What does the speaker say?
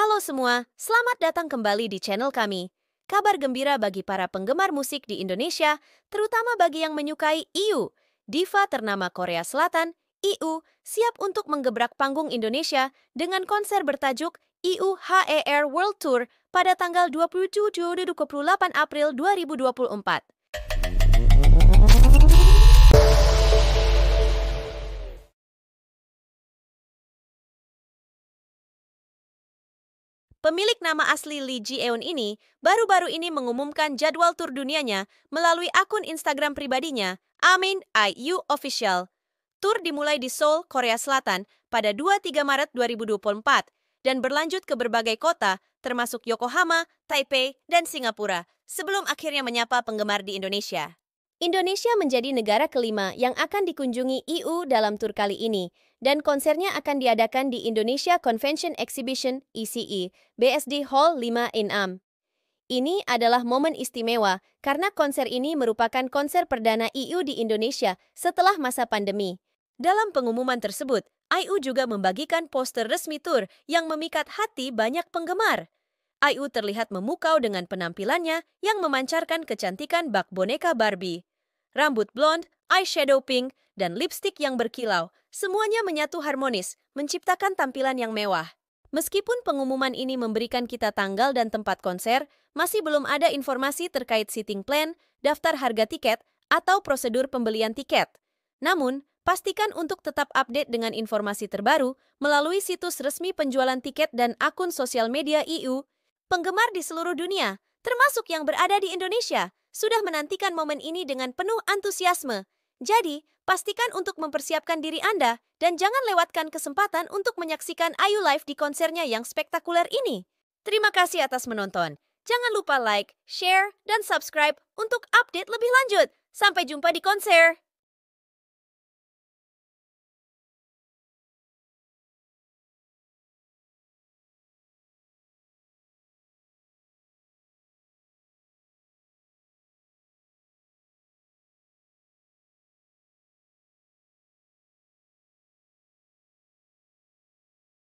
Halo semua, selamat datang kembali di channel kami. Kabar gembira bagi para penggemar musik di Indonesia, terutama bagi yang menyukai IU, diva ternama Korea Selatan, IU, siap untuk menggebrak panggung Indonesia dengan konser bertajuk IU HER World Tour pada tanggal 27-28 April 2024. Pemilik nama asli Lee Ji Eun ini baru-baru ini mengumumkan jadwal tur dunianya melalui akun Instagram pribadinya, Amin IU Official. Tur dimulai di Seoul, Korea Selatan pada 23 Maret 2024 dan berlanjut ke berbagai kota termasuk Yokohama, Taipei, dan Singapura sebelum akhirnya menyapa penggemar di Indonesia. Indonesia menjadi negara kelima yang akan dikunjungi EU dalam tur kali ini, dan konsernya akan diadakan di Indonesia Convention Exhibition (ICE) BSD Hall 5 Inam. Ini adalah momen istimewa karena konser ini merupakan konser perdana EU di Indonesia setelah masa pandemi. Dalam pengumuman tersebut, IU juga membagikan poster resmi tur yang memikat hati banyak penggemar. IU terlihat memukau dengan penampilannya yang memancarkan kecantikan bak boneka Barbie rambut blonde, eyeshadow pink, dan lipstick yang berkilau, semuanya menyatu harmonis, menciptakan tampilan yang mewah. Meskipun pengumuman ini memberikan kita tanggal dan tempat konser, masih belum ada informasi terkait seating plan, daftar harga tiket, atau prosedur pembelian tiket. Namun, pastikan untuk tetap update dengan informasi terbaru melalui situs resmi penjualan tiket dan akun sosial media EU. Penggemar di seluruh dunia, termasuk yang berada di Indonesia, sudah menantikan momen ini dengan penuh antusiasme. Jadi, pastikan untuk mempersiapkan diri Anda dan jangan lewatkan kesempatan untuk menyaksikan Ayu live di konsernya yang spektakuler ini. Terima kasih atas menonton. Jangan lupa like, share, dan subscribe untuk update lebih lanjut. Sampai jumpa di konser!